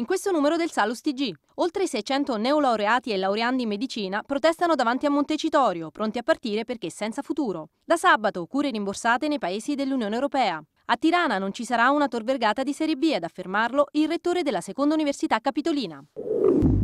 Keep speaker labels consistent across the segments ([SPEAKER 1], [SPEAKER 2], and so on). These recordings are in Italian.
[SPEAKER 1] in questo numero del Salus TG. Oltre 600 neolaureati e laureandi in medicina protestano davanti a Montecitorio, pronti a partire perché senza futuro. Da sabato cure rimborsate nei paesi dell'Unione Europea. A Tirana non ci sarà una Tor Vergata di Serie B ad affermarlo il rettore della seconda università capitolina.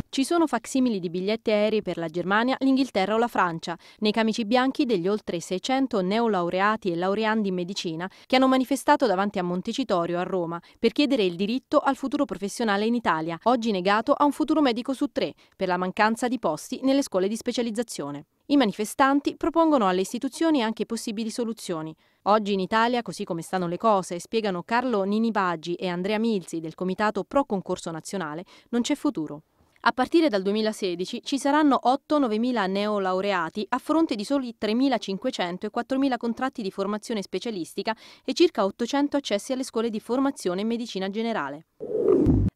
[SPEAKER 1] Ci sono facsimili di biglietti aerei per la Germania, l'Inghilterra o la Francia, nei camici bianchi degli oltre 600 neolaureati e laureandi in medicina che hanno manifestato davanti a Montecitorio a Roma per chiedere il diritto al futuro professionale in Italia, oggi negato a un futuro medico su tre per la mancanza di posti nelle scuole di specializzazione. I manifestanti propongono alle istituzioni anche possibili soluzioni. Oggi in Italia, così come stanno le cose, spiegano Carlo Ninibaggi e Andrea Milzi del Comitato Pro Concorso Nazionale, non c'è futuro. A partire dal 2016 ci saranno 8-9.000 neolaureati a fronte di soli 3.500 e 4.000 contratti di formazione specialistica e circa 800 accessi alle scuole di formazione e medicina generale.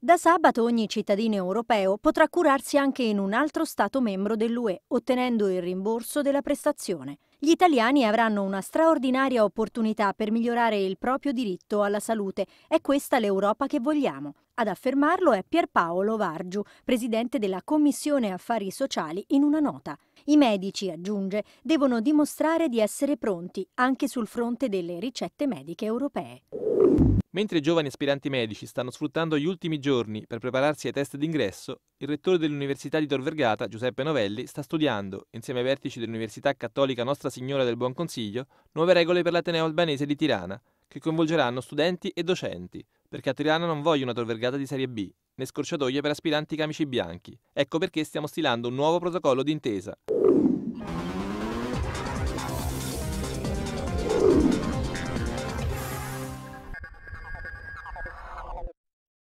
[SPEAKER 2] Da sabato ogni cittadino europeo potrà curarsi anche in un altro Stato membro dell'UE, ottenendo il rimborso della prestazione gli italiani avranno una straordinaria opportunità per migliorare il proprio diritto alla salute. È questa l'Europa che vogliamo. Ad affermarlo è Pierpaolo Vargiu, presidente della Commissione Affari Sociali, in una nota. I medici, aggiunge, devono dimostrare di essere pronti anche sul fronte delle ricette mediche europee.
[SPEAKER 3] Mentre i giovani aspiranti medici stanno sfruttando gli ultimi giorni per prepararsi ai test d'ingresso, il rettore dell'Università di Tor Vergata, Giuseppe Novelli, sta studiando, insieme ai vertici dell'Università Cattolica Nostra Signora del Buon Consiglio, nuove regole per l'Ateneo albanese di Tirana, che coinvolgeranno studenti e docenti, perché a Tirana non voglio una Tor Vergata di serie B, né scorciatoie per aspiranti camici bianchi. Ecco perché stiamo stilando un nuovo protocollo d'intesa.